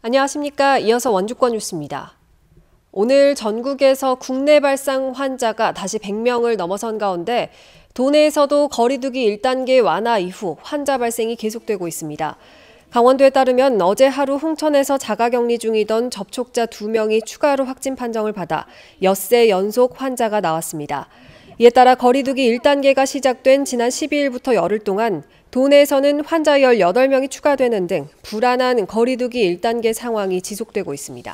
안녕하십니까. 이어서 원주권 뉴스입니다. 오늘 전국에서 국내 발상 환자가 다시 100명을 넘어선 가운데 도내에서도 거리두기 1단계 완화 이후 환자 발생이 계속되고 있습니다. 강원도에 따르면 어제 하루 홍천에서 자가격리 중이던 접촉자 2명이 추가로 확진 판정을 받아 엿새 연속 환자가 나왔습니다. 이에 따라 거리두기 1단계가 시작된 지난 12일부터 열흘 동안 도내에서는 환자 18명이 추가되는 등 불안한 거리두기 1단계 상황이 지속되고 있습니다.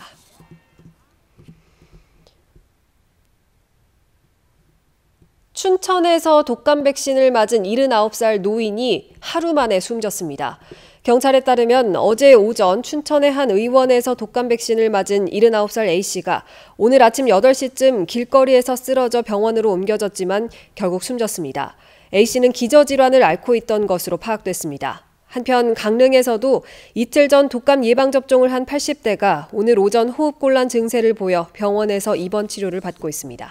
춘천에서 독감 백신을 맞은 79살 노인이 하루 만에 숨졌습니다. 경찰에 따르면 어제 오전 춘천의 한 의원에서 독감 백신을 맞은 79살 A씨가 오늘 아침 8시쯤 길거리에서 쓰러져 병원으로 옮겨졌지만 결국 숨졌습니다. A씨는 기저질환을 앓고 있던 것으로 파악됐습니다. 한편 강릉에서도 이틀 전 독감 예방접종을 한 80대가 오늘 오전 호흡곤란 증세를 보여 병원에서 입원 치료를 받고 있습니다.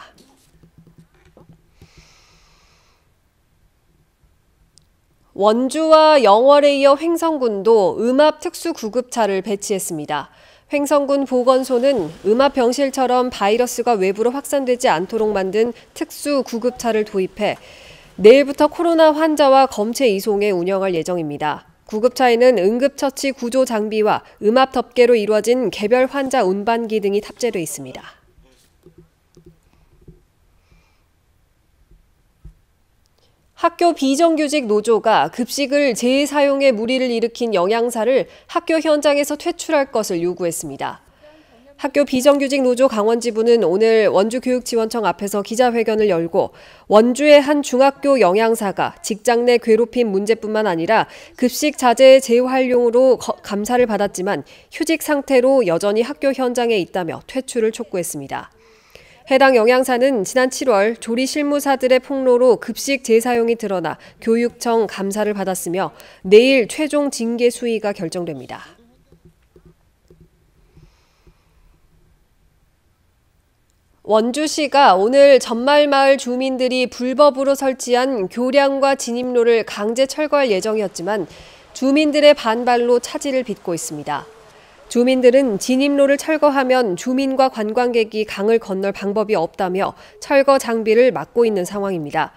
원주와 영월에 이어 횡성군도 음압 특수 구급차를 배치했습니다. 횡성군 보건소는 음압 병실처럼 바이러스가 외부로 확산되지 않도록 만든 특수 구급차를 도입해 내일부터 코로나 환자와 검체 이송에 운영할 예정입니다. 구급차에는 응급처치 구조 장비와 음압 덮개로 이루어진 개별 환자 운반기 등이 탑재돼 있습니다. 학교 비정규직 노조가 급식을 재사용해 무리를 일으킨 영양사를 학교 현장에서 퇴출할 것을 요구했습니다. 학교 비정규직 노조 강원지부는 오늘 원주교육지원청 앞에서 기자회견을 열고 원주의 한 중학교 영양사가 직장 내 괴롭힘 문제뿐만 아니라 급식 자재 재활용으로 감사를 받았지만 휴직 상태로 여전히 학교 현장에 있다며 퇴출을 촉구했습니다. 해당 영양사는 지난 7월 조리 실무사들의 폭로로 급식 재사용이 드러나 교육청 감사를 받았으며 내일 최종 징계 수위가 결정됩니다. 원주시가 오늘 전말마을 주민들이 불법으로 설치한 교량과 진입로를 강제 철거할 예정이었지만 주민들의 반발로 차질을 빚고 있습니다. 주민들은 진입로를 철거하면 주민과 관광객이 강을 건널 방법이 없다며 철거 장비를 막고 있는 상황입니다.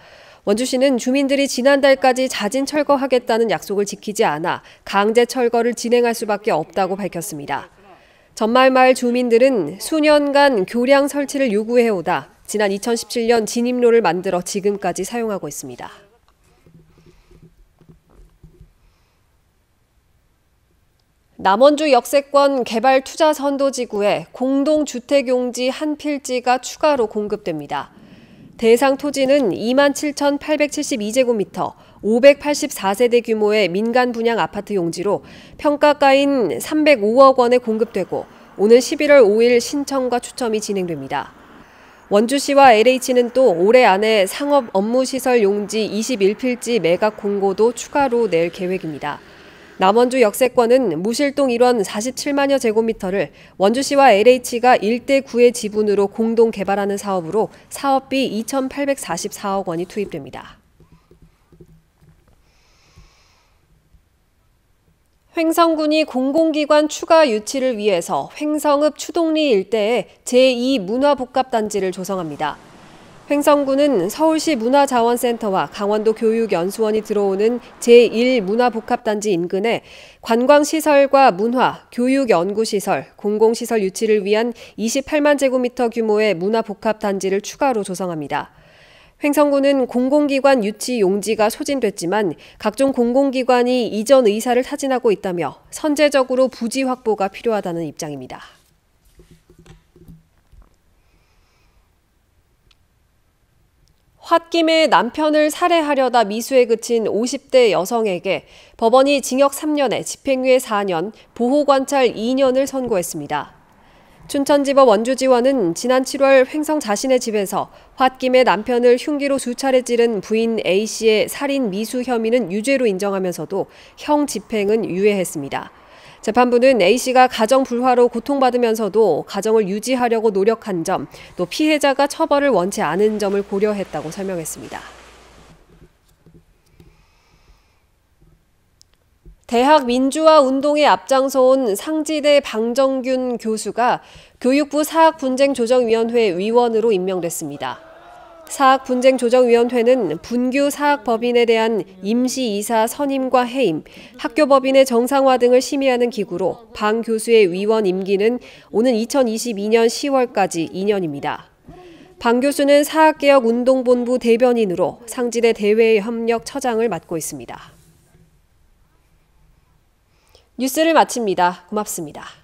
원주시는 주민들이 지난달까지 자진 철거하겠다는 약속을 지키지 않아 강제 철거를 진행할 수밖에 없다고 밝혔습니다. 전말 말 주민들은 수년간 교량 설치를 요구해오다 지난 2017년 진입로를 만들어 지금까지 사용하고 있습니다. 남원주 역세권 개발 투자 선도 지구에 공동 주택 용지 한 필지가 추가로 공급됩니다. 대상 토지는 27,872제곱미터, 584세대 규모의 민간 분양 아파트 용지로 평가가인 305억 원에 공급되고 오늘 11월 5일 신청과 추첨이 진행됩니다. 원주시와 LH는 또 올해 안에 상업 업무시설 용지 21필지 매각 공고도 추가로 낼 계획입니다. 남원주 역세권은 무실동 일원 47만여 제곱미터를 원주시와 LH가 1대 9의 지분으로 공동 개발하는 사업으로 사업비 2,844억 원이 투입됩니다. 횡성군이 공공기관 추가 유치를 위해서 횡성읍 추동리 일대에 제2문화복합단지를 조성합니다. 횡성군은 서울시 문화자원센터와 강원도 교육연수원이 들어오는 제1문화복합단지 인근에 관광시설과 문화, 교육연구시설, 공공시설 유치를 위한 28만 제곱미터 규모의 문화복합단지를 추가로 조성합니다. 횡성군은 공공기관 유치 용지가 소진됐지만 각종 공공기관이 이전 의사를 타진하고 있다며 선제적으로 부지 확보가 필요하다는 입장입니다. 홧김에 남편을 살해하려다 미수에 그친 50대 여성에게 법원이 징역 3년에 집행유예 4년, 보호관찰 2년을 선고했습니다. 춘천지법 원주지원은 지난 7월 횡성 자신의 집에서 홧김에 남편을 흉기로 수차례 찌른 부인 A씨의 살인 미수 혐의는 유죄로 인정하면서도 형 집행은 유예했습니다. 재판부는 A씨가 가정 불화로 고통받으면서도 가정을 유지하려고 노력한 점, 또 피해자가 처벌을 원치 않은 점을 고려했다고 설명했습니다. 대학 민주화 운동에 앞장서온 상지대 방정균 교수가 교육부 사학 분쟁 조정위원회 위원으로 임명됐습니다. 사학분쟁조정위원회는 분규 사학법인에 대한 임시이사 선임과 해임, 학교법인의 정상화 등을 심의하는 기구로 방 교수의 위원 임기는 오는 2022년 10월까지 2년입니다. 방 교수는 사학개혁운동본부 대변인으로 상지대 대외협력 처장을 맡고 있습니다. 뉴스를 마칩니다. 고맙습니다.